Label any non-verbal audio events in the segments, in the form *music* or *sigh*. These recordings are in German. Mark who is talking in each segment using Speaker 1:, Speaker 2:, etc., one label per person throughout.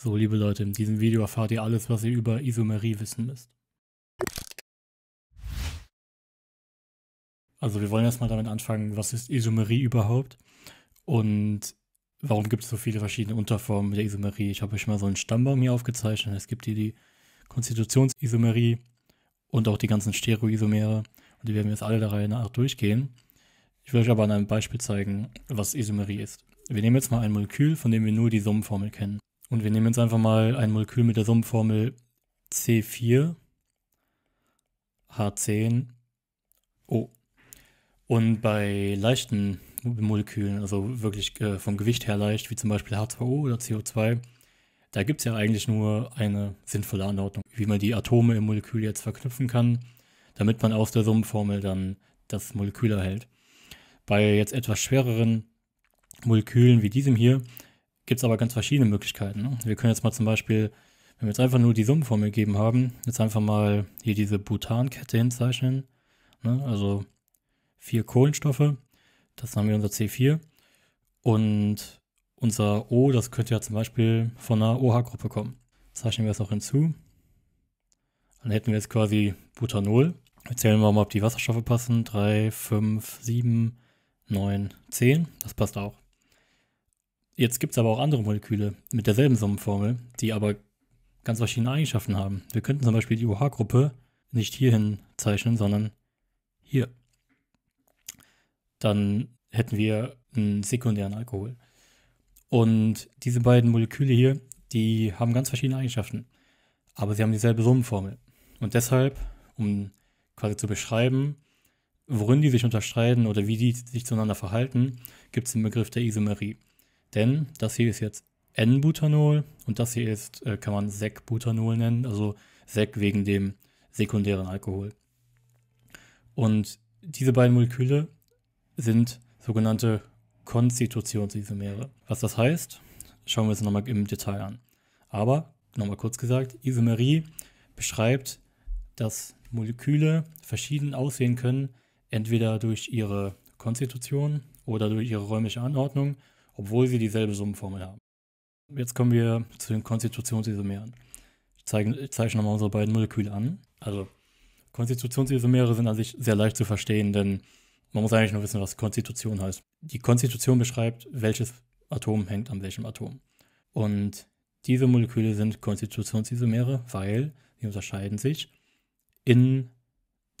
Speaker 1: So, liebe Leute, in diesem Video erfahrt ihr alles, was ihr über Isomerie wissen müsst. Also wir wollen erstmal damit anfangen, was ist Isomerie überhaupt und warum gibt es so viele verschiedene Unterformen der Isomerie. Ich habe euch mal so einen Stammbaum hier aufgezeichnet. Es gibt hier die Konstitutionsisomerie und auch die ganzen Stereoisomere und die werden wir jetzt alle der Reihe nach durchgehen. Ich will euch aber an einem Beispiel zeigen, was Isomerie ist. Wir nehmen jetzt mal ein Molekül, von dem wir nur die Summenformel kennen. Und wir nehmen jetzt einfach mal ein Molekül mit der Summenformel C4, H10, O. Und bei leichten Molekülen, also wirklich äh, vom Gewicht her leicht, wie zum Beispiel H2O oder CO2, da gibt es ja eigentlich nur eine sinnvolle Anordnung, wie man die Atome im Molekül jetzt verknüpfen kann, damit man aus der Summenformel dann das Molekül erhält. Bei jetzt etwas schwereren Molekülen wie diesem hier gibt es aber ganz verschiedene Möglichkeiten. Ne? Wir können jetzt mal zum Beispiel, wenn wir jetzt einfach nur die Summenformel gegeben haben, jetzt einfach mal hier diese Butankette hinzeichnen. Ne? Also vier Kohlenstoffe, das haben wir unser C4. Und unser O, das könnte ja zum Beispiel von einer OH-Gruppe kommen. Zeichnen wir das auch hinzu. Dann hätten wir jetzt quasi Butanol. Erzählen wir mal, ob die Wasserstoffe passen. 3, 5, 7, 9, 10. Das passt auch. Jetzt gibt es aber auch andere Moleküle mit derselben Summenformel, die aber ganz verschiedene Eigenschaften haben. Wir könnten zum Beispiel die OH-Gruppe nicht hierhin zeichnen, sondern hier. Dann hätten wir einen sekundären Alkohol. Und diese beiden Moleküle hier, die haben ganz verschiedene Eigenschaften, aber sie haben dieselbe Summenformel. Und deshalb, um quasi zu beschreiben, worin die sich unterscheiden oder wie die sich zueinander verhalten, gibt es den Begriff der Isomerie. Denn das hier ist jetzt N-Butanol und das hier ist, äh, kann man sek butanol nennen, also Sek wegen dem sekundären Alkohol. Und diese beiden Moleküle sind sogenannte Konstitutionsisomere. Was das heißt, schauen wir uns nochmal im Detail an. Aber, nochmal kurz gesagt, Isomerie beschreibt, dass Moleküle verschieden aussehen können, entweder durch ihre Konstitution oder durch ihre räumliche Anordnung obwohl sie dieselbe Summenformel haben. Jetzt kommen wir zu den Konstitutionsisomeren. Ich, zeige, ich zeichne nochmal unsere beiden Moleküle an. Also Konstitutionsisomere sind an sich sehr leicht zu verstehen, denn man muss eigentlich nur wissen, was Konstitution heißt. Die Konstitution beschreibt, welches Atom hängt an welchem Atom. Und diese Moleküle sind Konstitutionsisomere, weil sie unterscheiden sich in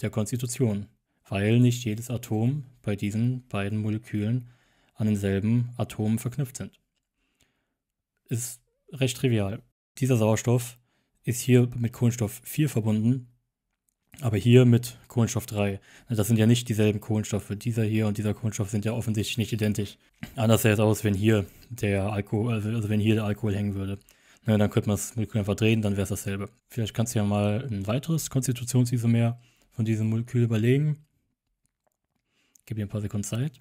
Speaker 1: der Konstitution, weil nicht jedes Atom bei diesen beiden Molekülen an denselben Atomen verknüpft sind. Ist recht trivial. Dieser Sauerstoff ist hier mit Kohlenstoff 4 verbunden, aber hier mit Kohlenstoff 3. Das sind ja nicht dieselben Kohlenstoffe. Dieser hier und dieser Kohlenstoff sind ja offensichtlich nicht identisch. Anders sähe es aus, wenn hier der Alkohol, also, also wenn hier der Alkohol hängen würde. Na, dann könnte man das Molekül einfach drehen, dann wäre es dasselbe. Vielleicht kannst du ja mal ein weiteres Konstitutionsisomer von diesem Molekül überlegen. Gib dir ein paar Sekunden Zeit.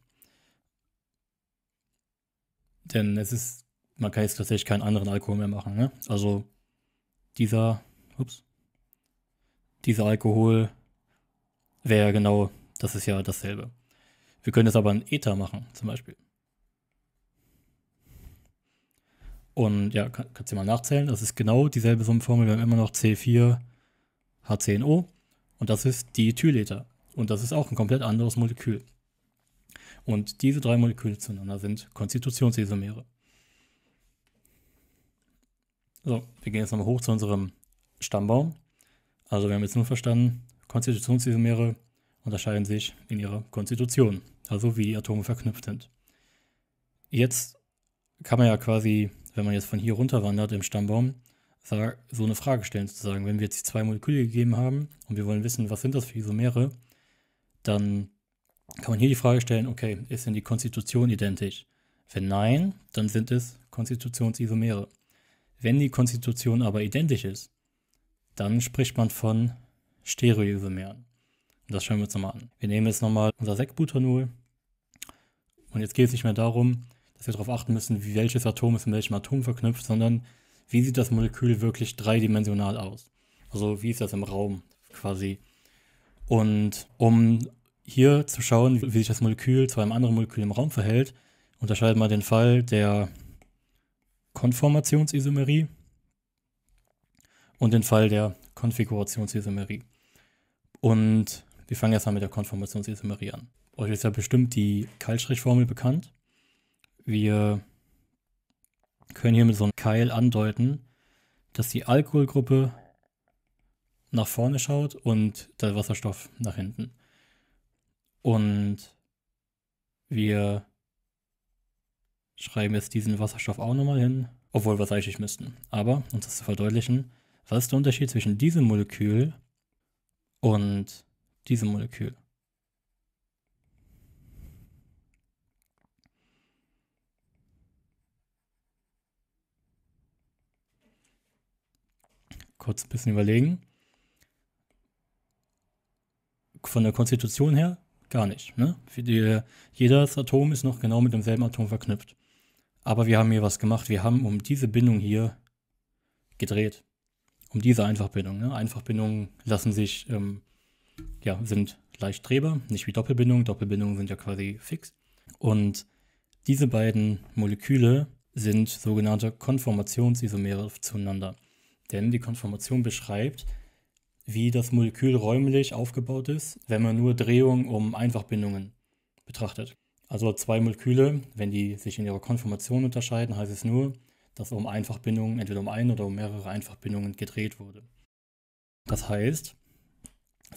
Speaker 1: Denn es ist, man kann jetzt tatsächlich keinen anderen Alkohol mehr machen. Ne? Also dieser, ups, dieser Alkohol wäre genau, das ist ja dasselbe. Wir können jetzt aber einen Ether machen, zum Beispiel. Und ja, kann, kannst du mal nachzählen. Das ist genau dieselbe Summenformel. Wir haben immer noch C4H10O. Und das ist Diethylether. Und das ist auch ein komplett anderes Molekül. Und diese drei Moleküle zueinander sind Konstitutionsisomere. So, wir gehen jetzt nochmal hoch zu unserem Stammbaum. Also wir haben jetzt nur verstanden, Konstitutionsisomere unterscheiden sich in ihrer Konstitution, also wie die Atome verknüpft sind. Jetzt kann man ja quasi, wenn man jetzt von hier runter wandert im Stammbaum, so eine Frage stellen sozusagen. Wenn wir jetzt die zwei Moleküle gegeben haben und wir wollen wissen, was sind das für Isomere, dann kann man hier die Frage stellen, okay, ist denn die Konstitution identisch? Wenn nein, dann sind es Konstitutionsisomere. Wenn die Konstitution aber identisch ist, dann spricht man von Stereoisomeren. Und das schauen wir uns nochmal an. Wir nehmen jetzt nochmal unser Sekbutanol. Und jetzt geht es nicht mehr darum, dass wir darauf achten müssen, wie welches Atom ist mit welchem Atom verknüpft, sondern wie sieht das Molekül wirklich dreidimensional aus? Also wie ist das im Raum quasi? Und um hier zu schauen, wie sich das Molekül zu einem anderen Molekül im Raum verhält, unterscheidet man den Fall der Konformationsisomerie und den Fall der Konfigurationsisomerie. Und wir fangen erstmal mit der Konformationsisomerie an. Euch ist ja bestimmt die Keilstrichformel bekannt. Wir können hier mit so einem Keil andeuten, dass die Alkoholgruppe nach vorne schaut und der Wasserstoff nach hinten. Und wir schreiben jetzt diesen Wasserstoff auch nochmal hin, obwohl wir es eigentlich müssten. Aber, um das zu verdeutlichen, was ist der Unterschied zwischen diesem Molekül und diesem Molekül? Kurz ein bisschen überlegen. Von der Konstitution her Gar nicht. Ne? Die, jedes Atom ist noch genau mit demselben Atom verknüpft. Aber wir haben hier was gemacht. Wir haben um diese Bindung hier gedreht. Um diese Einfachbindung. Ne? Einfachbindungen lassen sich, ähm, ja, sind leicht drehbar, nicht wie Doppelbindungen. Doppelbindungen sind ja quasi fix. Und diese beiden Moleküle sind sogenannte Konformationsisomere zueinander. Denn die Konformation beschreibt, wie das Molekül räumlich aufgebaut ist, wenn man nur Drehung um Einfachbindungen betrachtet. Also zwei Moleküle, wenn die sich in ihrer Konformation unterscheiden, heißt es nur, dass um Einfachbindungen, entweder um ein oder um mehrere Einfachbindungen gedreht wurde. Das heißt,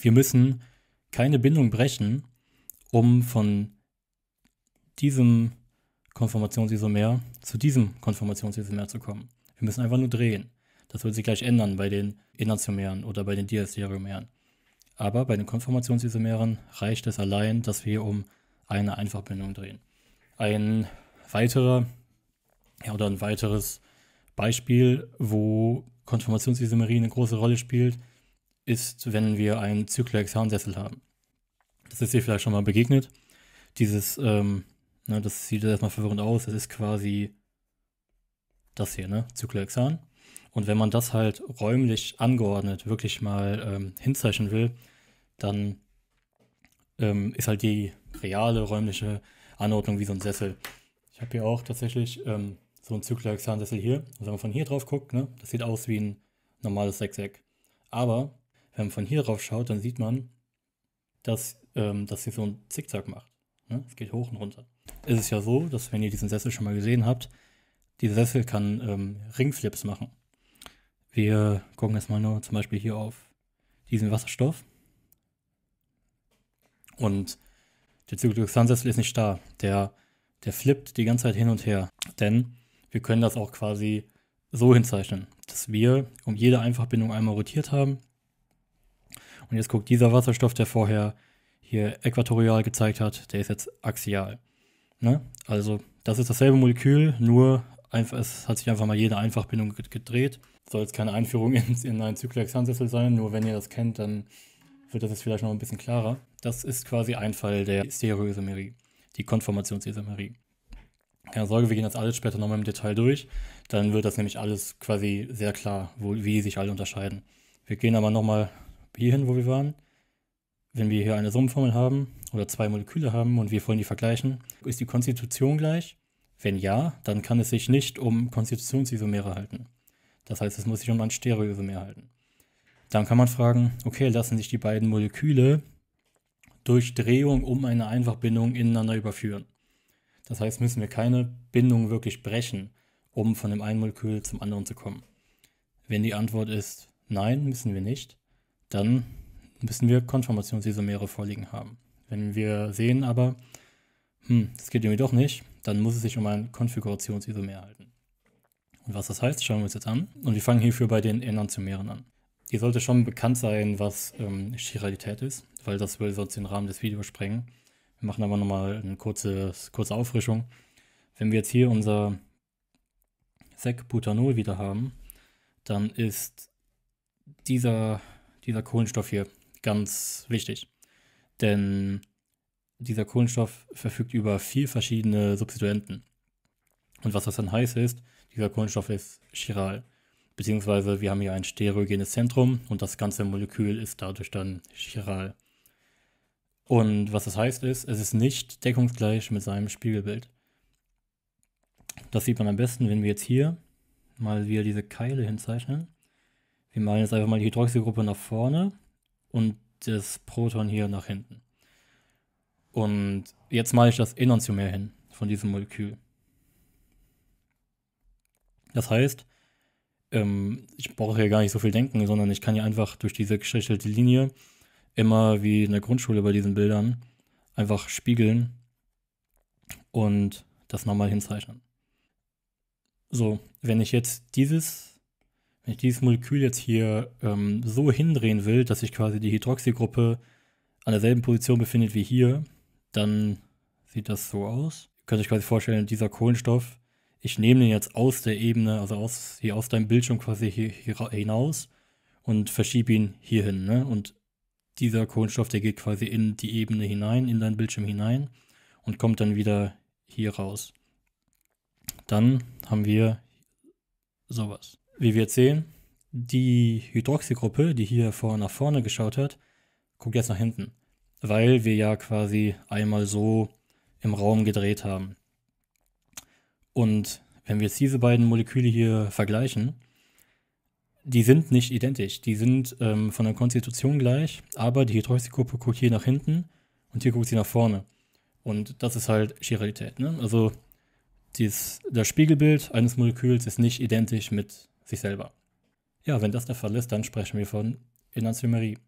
Speaker 1: wir müssen keine Bindung brechen, um von diesem Konformationsisomer zu diesem Konformationsisomer zu kommen. Wir müssen einfach nur drehen. Das wird sich gleich ändern bei den Enantiomeren oder bei den Diastereomeren. Aber bei den Konformationsisomeren reicht es allein, dass wir um eine Einfachbindung drehen. Ein weiterer ja, oder ein weiteres Beispiel, wo Konformationsisomerie eine große Rolle spielt, ist, wenn wir einen Zyklohexansessel haben. Das ist dir vielleicht schon mal begegnet. Dieses, ähm, ne, das sieht erstmal verwirrend aus, das ist quasi das hier, ne? Cyclohexan. Und wenn man das halt räumlich angeordnet wirklich mal ähm, hinzeichnen will, dann ähm, ist halt die reale räumliche Anordnung wie so ein Sessel. Ich habe hier auch tatsächlich ähm, so einen Cycloexan-Sessel hier. Und also wenn man von hier drauf guckt, ne, das sieht aus wie ein normales Sechseck. Aber wenn man von hier drauf schaut, dann sieht man, dass, ähm, dass sie so ein Zickzack macht. Ne? Es geht hoch und runter. Es ist ja so, dass wenn ihr diesen Sessel schon mal gesehen habt, dieser Sessel kann ähm, Ringflips machen. Wir gucken jetzt mal nur zum Beispiel hier auf diesen Wasserstoff. Und der Zykluxansessel ist nicht starr. Der, der flippt die ganze Zeit hin und her. Denn wir können das auch quasi so hinzeichnen, dass wir um jede Einfachbindung einmal rotiert haben. Und jetzt guckt dieser Wasserstoff, der vorher hier äquatorial gezeigt hat, der ist jetzt axial. Ne? Also das ist dasselbe Molekül, nur einfach, es hat sich einfach mal jede Einfachbindung gedreht. Soll jetzt keine Einführung *laughs* in, in einen Zyklexansessel sein, nur wenn ihr das kennt, dann wird das jetzt vielleicht noch ein bisschen klarer. Das ist quasi ein Fall der Stereoisomerie, die Konformationsisomerie. Keine Sorge, wir gehen das alles später nochmal im Detail durch. Dann wird das nämlich alles quasi sehr klar, wo, wie sich alle unterscheiden. Wir gehen aber nochmal hier hin, wo wir waren. Wenn wir hier eine Summenformel haben oder zwei Moleküle haben und wir wollen die vergleichen, ist die Konstitution gleich wenn ja, dann kann es sich nicht um Konstitutionsisomere halten. Das heißt, es muss sich um ein Stereoisomer halten. Dann kann man fragen, okay, lassen sich die beiden Moleküle durch Drehung um eine Einfachbindung ineinander überführen. Das heißt, müssen wir keine Bindung wirklich brechen, um von dem einen Molekül zum anderen zu kommen. Wenn die Antwort ist nein, müssen wir nicht, dann müssen wir Konformationsisomere vorliegen haben. Wenn wir sehen aber, hm, das geht irgendwie doch nicht, dann muss es sich um ein Konfigurationsisomer halten. Und was das heißt, schauen wir uns jetzt an. Und wir fangen hierfür bei den Enantiomeren an. Ihr sollte schon bekannt sein, was ähm, Chiralität ist, weil das will sonst den Rahmen des Videos sprengen. Wir machen aber nochmal eine kurze, kurze Auffrischung. Wenn wir jetzt hier unser Sec Butanol wieder haben, dann ist dieser, dieser Kohlenstoff hier ganz wichtig. Denn dieser Kohlenstoff verfügt über vier verschiedene Substituenten. Und was das dann heißt, ist, dieser Kohlenstoff ist chiral. Beziehungsweise wir haben hier ein stereogenes Zentrum und das ganze Molekül ist dadurch dann chiral. Und was das heißt ist, es ist nicht deckungsgleich mit seinem Spiegelbild. Das sieht man am besten, wenn wir jetzt hier mal wieder diese Keile hinzeichnen. Wir malen jetzt einfach mal die Hydroxygruppe nach vorne und das Proton hier nach hinten. Und jetzt male ich das Enantiomer hin von diesem Molekül. Das heißt, ähm, ich brauche hier gar nicht so viel denken, sondern ich kann hier einfach durch diese gestrichelte Linie immer wie in der Grundschule bei diesen Bildern einfach spiegeln und das nochmal hinzeichnen. So, wenn ich jetzt dieses, wenn ich dieses Molekül jetzt hier ähm, so hindrehen will, dass sich quasi die Hydroxygruppe an derselben Position befindet wie hier, dann sieht das so aus. Ihr könnt euch quasi vorstellen, dieser Kohlenstoff, ich nehme den jetzt aus der Ebene, also aus, hier aus deinem Bildschirm quasi hier, hier hinaus und verschiebe ihn hierhin. Ne? Und dieser Kohlenstoff, der geht quasi in die Ebene hinein, in deinen Bildschirm hinein und kommt dann wieder hier raus. Dann haben wir sowas. Wie wir jetzt sehen, die Hydroxygruppe, die hier vor nach vorne geschaut hat, guckt jetzt nach hinten weil wir ja quasi einmal so im Raum gedreht haben. Und wenn wir jetzt diese beiden Moleküle hier vergleichen, die sind nicht identisch. Die sind ähm, von der Konstitution gleich, aber die Hydroxygruppe guckt hier nach hinten und hier guckt sie nach vorne. Und das ist halt Chiralität. Ne? Also dies, das Spiegelbild eines Moleküls ist nicht identisch mit sich selber. Ja, wenn das der Fall ist, dann sprechen wir von Enantiomerie.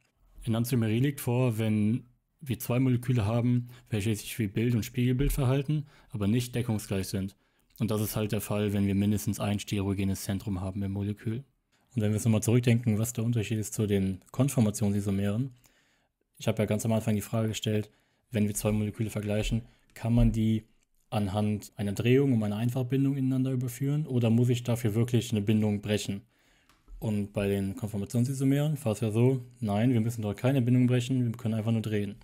Speaker 1: Enantiomerie liegt vor, wenn wir zwei Moleküle haben, welche sich wie Bild und Spiegelbild verhalten, aber nicht deckungsgleich sind. Und das ist halt der Fall, wenn wir mindestens ein sterogenes Zentrum haben im Molekül. Und wenn wir jetzt nochmal zurückdenken, was der Unterschied ist zu den Konformationsisomeren, ich habe ja ganz am Anfang die Frage gestellt, wenn wir zwei Moleküle vergleichen, kann man die anhand einer Drehung und einer Einfachbindung ineinander überführen oder muss ich dafür wirklich eine Bindung brechen? Und bei den Konformationsisomeren war es ja so, nein, wir müssen dort keine Bindung brechen, wir können einfach nur drehen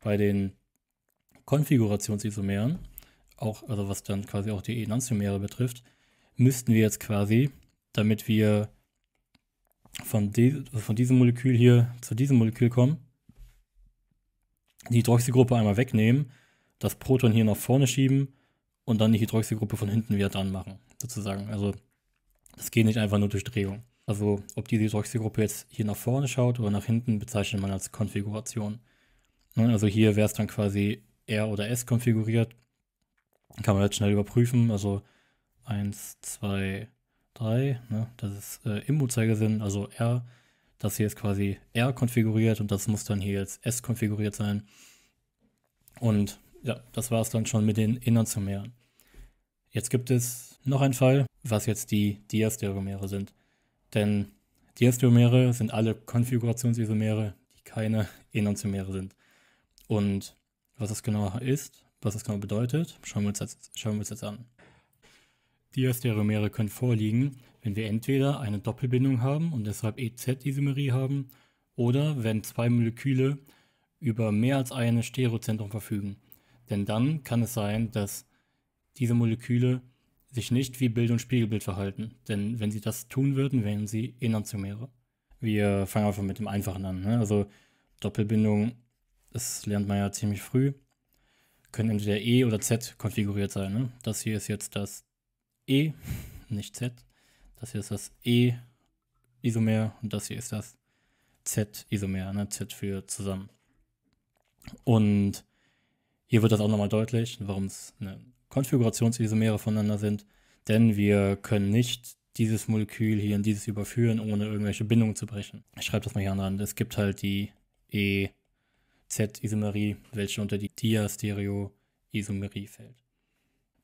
Speaker 1: bei den Konfigurationsisomeren, auch, also was dann quasi auch die Enantiomere betrifft, müssten wir jetzt quasi, damit wir von, die, also von diesem Molekül hier zu diesem Molekül kommen, die Hydroxygruppe einmal wegnehmen, das Proton hier nach vorne schieben und dann die Hydroxygruppe von hinten wieder dran machen, sozusagen. Also das geht nicht einfach nur durch Drehung. Also ob diese Hydroxygruppe jetzt hier nach vorne schaut oder nach hinten, bezeichnet man als Konfiguration. Ne, also hier wäre es dann quasi R oder S konfiguriert. Kann man jetzt schnell überprüfen. Also 1, 2, 3, ne? das ist äh, im Uhrzeigersinn, also R. Das hier ist quasi R konfiguriert und das muss dann hier jetzt S konfiguriert sein. Und ja, das war es dann schon mit den Enantiomeren. Jetzt gibt es noch einen Fall, was jetzt die Diastereomere sind. Denn Diastereomere sind alle Konfigurationsisomere, die keine Enantiomere sind. Und was das genau ist, was das genau bedeutet, schauen wir uns jetzt, schauen wir uns jetzt an. Diastereomere können vorliegen, wenn wir entweder eine Doppelbindung haben und deshalb EZ-Isomerie haben, oder wenn zwei Moleküle über mehr als eine Stereozentrum verfügen. Denn dann kann es sein, dass diese Moleküle sich nicht wie Bild- und Spiegelbild verhalten. Denn wenn sie das tun würden, wären sie Enantiomere. Wir fangen einfach mit dem Einfachen an. Ne? Also Doppelbindung das lernt man ja ziemlich früh, können entweder E oder Z konfiguriert sein. Ne? Das hier ist jetzt das E, *laughs* nicht Z. Das hier ist das E-Isomer und das hier ist das Z-Isomer, ne? Z für zusammen. Und hier wird das auch nochmal deutlich, warum es eine Konfigurationsisomere voneinander sind, denn wir können nicht dieses Molekül hier in dieses überführen, ohne irgendwelche Bindungen zu brechen. Ich schreibe das mal hier an. Es gibt halt die E- Z-Isomerie, welche unter die Dia-Stereo-Isomerie fällt.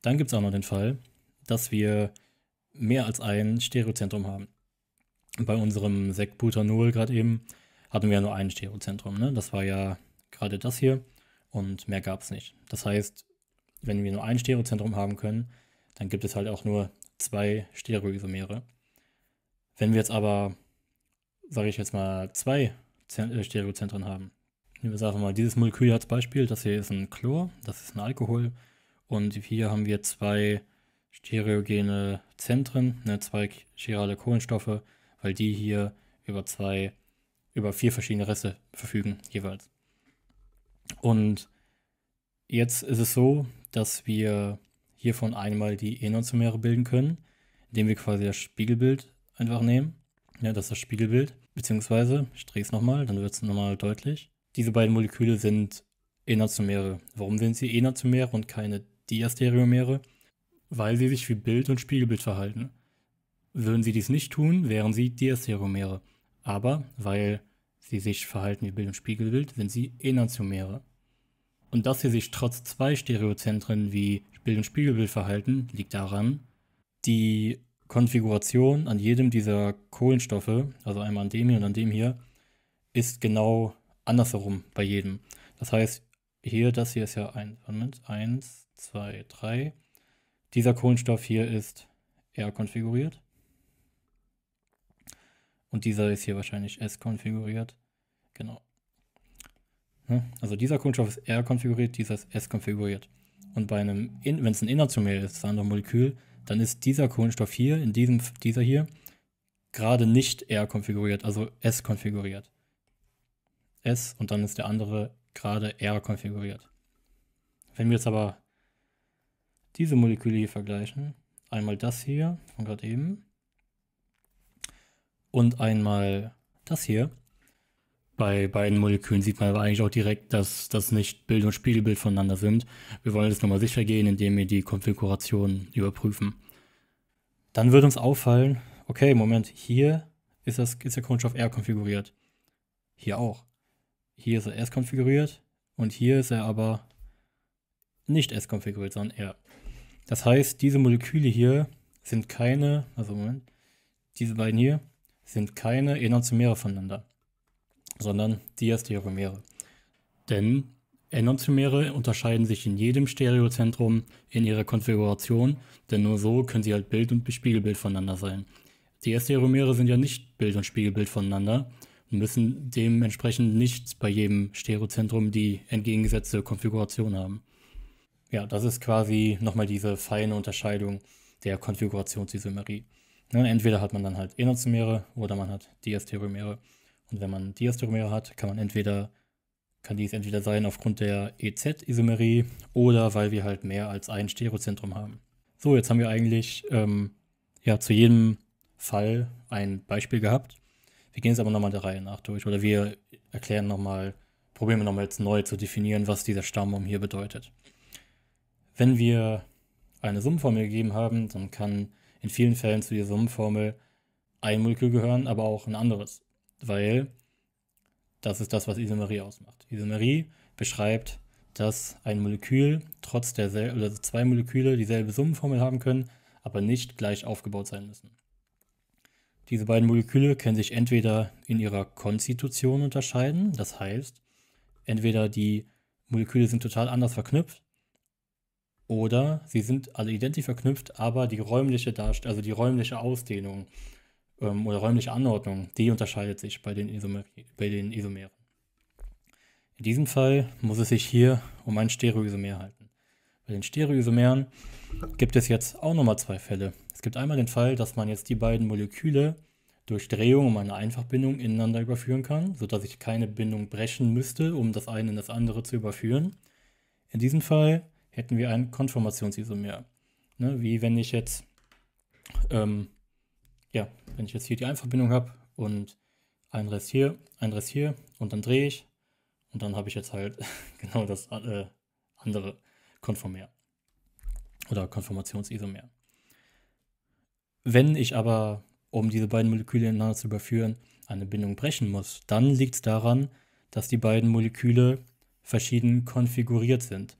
Speaker 1: Dann gibt es auch noch den Fall, dass wir mehr als ein Stereozentrum haben. Bei unserem Butanol gerade eben hatten wir ja nur ein Stereozentrum. Ne? Das war ja gerade das hier und mehr gab es nicht. Das heißt, wenn wir nur ein Stereozentrum haben können, dann gibt es halt auch nur zwei Stereoisomere. Wenn wir jetzt aber, sage ich jetzt mal, zwei äh, Stereozentren haben, Nehmen wir es einfach mal dieses Molekül als Beispiel. Das hier ist ein Chlor, das ist ein Alkohol. Und hier haben wir zwei stereogene Zentren, ne, zwei chirale Kohlenstoffe, weil die hier über zwei, über vier verschiedene Reste verfügen jeweils. Und jetzt ist es so, dass wir hiervon einmal die Enantiomere bilden können, indem wir quasi das Spiegelbild einfach nehmen. Ja, ne, das ist das Spiegelbild, beziehungsweise, ich drehe es nochmal, dann wird es nochmal deutlich diese beiden Moleküle sind Enantiomere. Warum sind sie Enantiomere und keine Diastereomere? Weil sie sich wie Bild und Spiegelbild verhalten. Würden sie dies nicht tun, wären sie Diastereomere. Aber weil sie sich verhalten wie Bild und Spiegelbild, sind sie Enantiomere. Und dass sie sich trotz zwei Stereozentren wie Bild und Spiegelbild verhalten, liegt daran, die Konfiguration an jedem dieser Kohlenstoffe, also einmal an dem hier und an dem hier, ist genau andersherum bei jedem. Das heißt, hier, das hier ist ja ein, Moment, eins, zwei, drei. Dieser Kohlenstoff hier ist R konfiguriert. Und dieser ist hier wahrscheinlich S konfiguriert. Genau. Hm? Also dieser Kohlenstoff ist R konfiguriert, dieser ist S konfiguriert. Und bei einem, wenn es ein Innerzumel ist, das andere Molekül, dann ist dieser Kohlenstoff hier, in diesem, dieser hier, gerade nicht R konfiguriert, also S konfiguriert. S und dann ist der andere gerade R konfiguriert. Wenn wir jetzt aber diese Moleküle hier vergleichen, einmal das hier von gerade eben und einmal das hier, bei beiden Molekülen sieht man aber eigentlich auch direkt, dass das nicht Bild und Spiegelbild voneinander sind. Wir wollen jetzt nochmal sicher gehen, indem wir die Konfiguration überprüfen. Dann wird uns auffallen, okay, Moment, hier ist, das, ist der Kunststoff R konfiguriert. Hier auch hier ist er erst konfiguriert und hier ist er aber nicht erst konfiguriert, sondern R. Das heißt, diese Moleküle hier sind keine, also Moment, diese beiden hier sind keine Enantiomere voneinander, sondern Diastereomere. Denn Enantiomere unterscheiden sich in jedem Stereozentrum in ihrer Konfiguration, denn nur so können sie halt Bild und Spiegelbild voneinander sein. Diastereomere sind ja nicht Bild und Spiegelbild voneinander, müssen dementsprechend nicht bei jedem Stereozentrum die entgegengesetzte Konfiguration haben. Ja, das ist quasi nochmal diese feine Unterscheidung der Konfigurationsisomerie. Ne, entweder hat man dann halt Enantiomere oder man hat Diastereomere. Und wenn man Diastereomere hat, kann man entweder kann dies entweder sein aufgrund der EZ-Isomerie oder weil wir halt mehr als ein Stereozentrum haben. So, jetzt haben wir eigentlich ähm, ja, zu jedem Fall ein Beispiel gehabt. Wir gehen es aber nochmal der Reihe nach durch oder wir erklären nochmal, probieren wir nochmal jetzt neu zu definieren, was dieser Stammbaum hier bedeutet. Wenn wir eine Summenformel gegeben haben, dann kann in vielen Fällen zu dieser Summenformel ein Molekül gehören, aber auch ein anderes, weil das ist das, was Isomerie ausmacht. Isomerie beschreibt, dass ein Molekül trotz der oder zwei Moleküle dieselbe Summenformel haben können, aber nicht gleich aufgebaut sein müssen. Diese beiden Moleküle können sich entweder in ihrer Konstitution unterscheiden, das heißt, entweder die Moleküle sind total anders verknüpft oder sie sind alle identisch verknüpft, aber die räumliche Darstellung, also die räumliche Ausdehnung ähm, oder räumliche Anordnung, die unterscheidet sich bei den, bei den Isomeren. In diesem Fall muss es sich hier um ein Stereoisomer halten. Bei den Stereoisomeren gibt es jetzt auch nochmal zwei Fälle. Es gibt einmal den Fall, dass man jetzt die beiden Moleküle durch Drehung um eine Einfachbindung ineinander überführen kann, sodass ich keine Bindung brechen müsste, um das eine in das andere zu überführen. In diesem Fall hätten wir ein Konformationsisomer. Ne, wie wenn ich jetzt, ähm, ja, wenn ich jetzt hier die Einfachbindung habe und ein Rest hier, ein Rest hier und dann drehe ich und dann habe ich jetzt halt *laughs* genau das äh, andere konformer oder konformationsisomer. Wenn ich aber, um diese beiden Moleküle ineinander zu überführen, eine Bindung brechen muss, dann liegt es daran, dass die beiden Moleküle verschieden konfiguriert sind.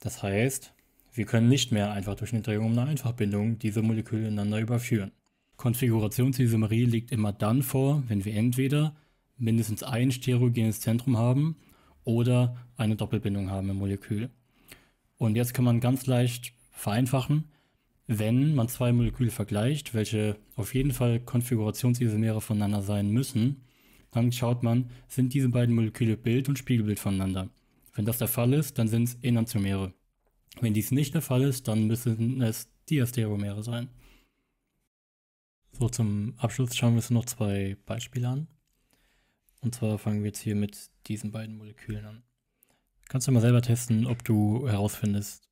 Speaker 1: Das heißt, wir können nicht mehr einfach durch eine Drehung um eine Einfachbindung diese Moleküle ineinander überführen. Konfigurationsisomerie liegt immer dann vor, wenn wir entweder mindestens ein stereogenes Zentrum haben oder eine Doppelbindung haben im Molekül. Und jetzt kann man ganz leicht vereinfachen, wenn man zwei Moleküle vergleicht, welche auf jeden Fall Konfigurationsisomere voneinander sein müssen, dann schaut man, sind diese beiden Moleküle Bild und Spiegelbild voneinander. Wenn das der Fall ist, dann sind es Enantiomere. Wenn dies nicht der Fall ist, dann müssen es Diastereomere sein. So, zum Abschluss schauen wir uns noch zwei Beispiele an. Und zwar fangen wir jetzt hier mit diesen beiden Molekülen an. Kannst du mal selber testen, ob du herausfindest,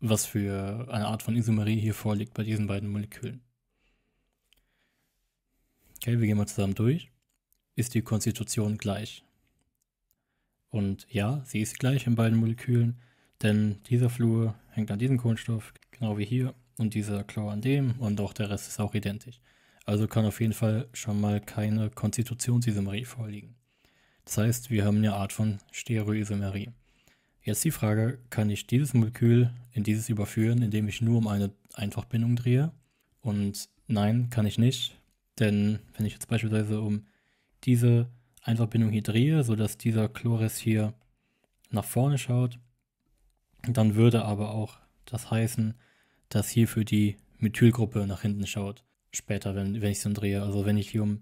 Speaker 1: was für eine Art von Isomerie hier vorliegt bei diesen beiden Molekülen. Okay, wir gehen mal zusammen durch. Ist die Konstitution gleich? Und ja, sie ist gleich in beiden Molekülen, denn dieser Flur hängt an diesem Kohlenstoff, genau wie hier, und dieser Chlor an dem, und auch der Rest ist auch identisch. Also kann auf jeden Fall schon mal keine Konstitutionsisomerie vorliegen. Das heißt, wir haben eine Art von Stereoisomerie. Jetzt die Frage, kann ich dieses Molekül in dieses überführen, indem ich nur um eine Einfachbindung drehe? Und nein, kann ich nicht. Denn wenn ich jetzt beispielsweise um diese Einfachbindung hier drehe, sodass dieser Chloris hier nach vorne schaut, dann würde aber auch das heißen, dass hierfür die Methylgruppe nach hinten schaut. Später, wenn, wenn ich es dann drehe. Also wenn ich hier um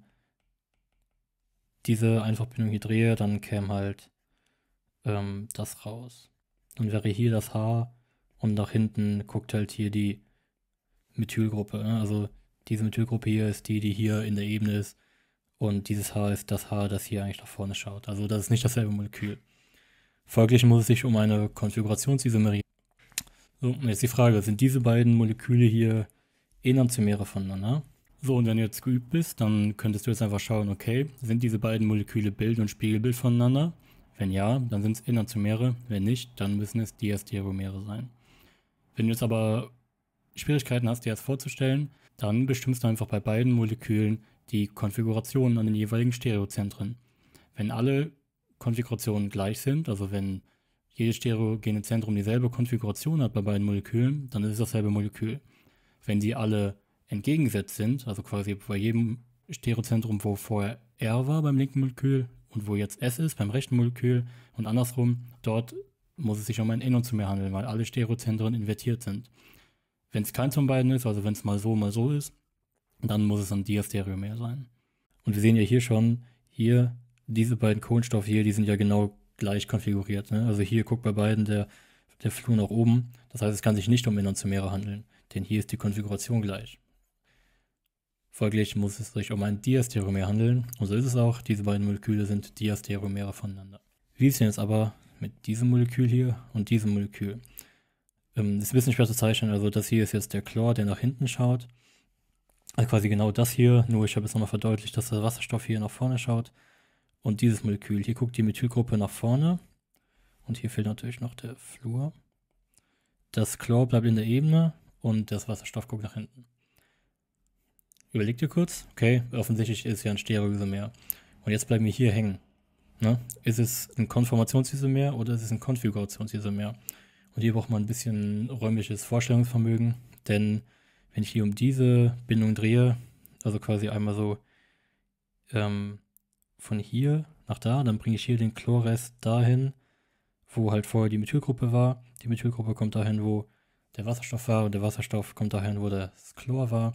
Speaker 1: diese Einfachbindung hier drehe, dann käme halt ähm, das raus. Dann wäre hier das H und nach hinten guckt halt hier die Methylgruppe. Ne? Also diese Methylgruppe hier ist die, die hier in der Ebene ist. Und dieses H ist das H, das hier eigentlich nach vorne schaut. Also das ist nicht dasselbe Molekül. Folglich muss es sich um eine Konfigurationsisomerie. So, jetzt die Frage, sind diese beiden Moleküle hier enantiomere voneinander? So, und wenn du jetzt geübt bist, dann könntest du jetzt einfach schauen, okay, sind diese beiden Moleküle Bild und Spiegelbild voneinander? Wenn ja, dann sind es Enantiomere, wenn nicht, dann müssen es Diastereomere sein. Wenn du jetzt aber Schwierigkeiten hast, dir das vorzustellen, dann bestimmst du einfach bei beiden Molekülen die Konfigurationen an den jeweiligen Stereozentren. Wenn alle Konfigurationen gleich sind, also wenn jedes stereogene Zentrum dieselbe Konfiguration hat bei beiden Molekülen, dann ist es dasselbe Molekül. Wenn sie alle entgegengesetzt sind, also quasi bei jedem Stereozentrum, wo vorher R war beim linken Molekül und wo jetzt S ist beim rechten Molekül und andersrum, dort muss es sich um ein Inon handeln, weil alle Stereozentren invertiert sind. Wenn es keins von beiden ist, also wenn es mal so, mal so ist, dann muss es ein Diastereomer sein. Und wir sehen ja hier schon, hier, diese beiden Kohlenstoffe hier, die sind ja genau gleich konfiguriert. Ne? Also hier guckt bei beiden der, der Flur nach oben. Das heißt, es kann sich nicht um Inonzomere handeln, denn hier ist die Konfiguration gleich. Folglich muss es sich um ein Diastereomer handeln, und so ist es auch, diese beiden Moleküle sind Diastereomere voneinander. Wie ist denn jetzt aber mit diesem Molekül hier und diesem Molekül? Ähm, das ist ein bisschen schwer zu zeichnen, also das hier ist jetzt der Chlor, der nach hinten schaut. Also quasi genau das hier, nur ich habe es nochmal verdeutlicht, dass der Wasserstoff hier nach vorne schaut. Und dieses Molekül, hier guckt die Methylgruppe nach vorne. Und hier fehlt natürlich noch der Fluor. Das Chlor bleibt in der Ebene und das Wasserstoff guckt nach hinten. Überleg dir kurz, okay, offensichtlich ist ja ein Stereoisomer. Und jetzt bleiben wir hier hängen. Ne? Ist es ein Konformationsisomer oder ist es ein Konfigurationsisomer? Und hier braucht man ein bisschen räumliches Vorstellungsvermögen, denn wenn ich hier um diese Bindung drehe, also quasi einmal so ähm, von hier nach da, dann bringe ich hier den Chlorrest dahin, wo halt vorher die Methylgruppe war. Die Methylgruppe kommt dahin, wo der Wasserstoff war und der Wasserstoff kommt dahin, wo das Chlor war.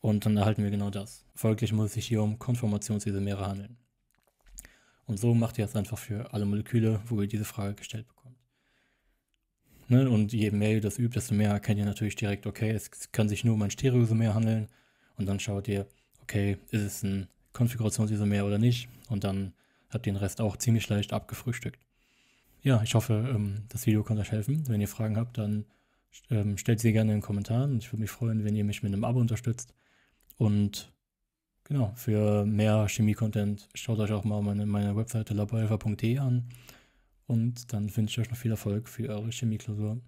Speaker 1: Und dann erhalten wir genau das. Folglich muss es sich hier um Konformationsisomere handeln. Und so macht ihr das einfach für alle Moleküle, wo ihr diese Frage gestellt bekommt. Ne? Und je mehr ihr das übt, desto mehr erkennt ihr natürlich direkt, okay, es kann sich nur um ein Stereoisomer handeln. Und dann schaut ihr, okay, ist es ein Konfigurationsisomer oder nicht? Und dann habt ihr den Rest auch ziemlich leicht abgefrühstückt. Ja, ich hoffe, ähm, das Video konnte euch helfen. Wenn ihr Fragen habt, dann ähm, stellt sie gerne in den Kommentaren. Ich würde mich freuen, wenn ihr mich mit einem Abo unterstützt. Und genau, für mehr Chemie-Content schaut euch auch mal meine, meine Webseite laborhelfer.de an. Und dann wünsche ich euch noch viel Erfolg für eure Chemieklausur.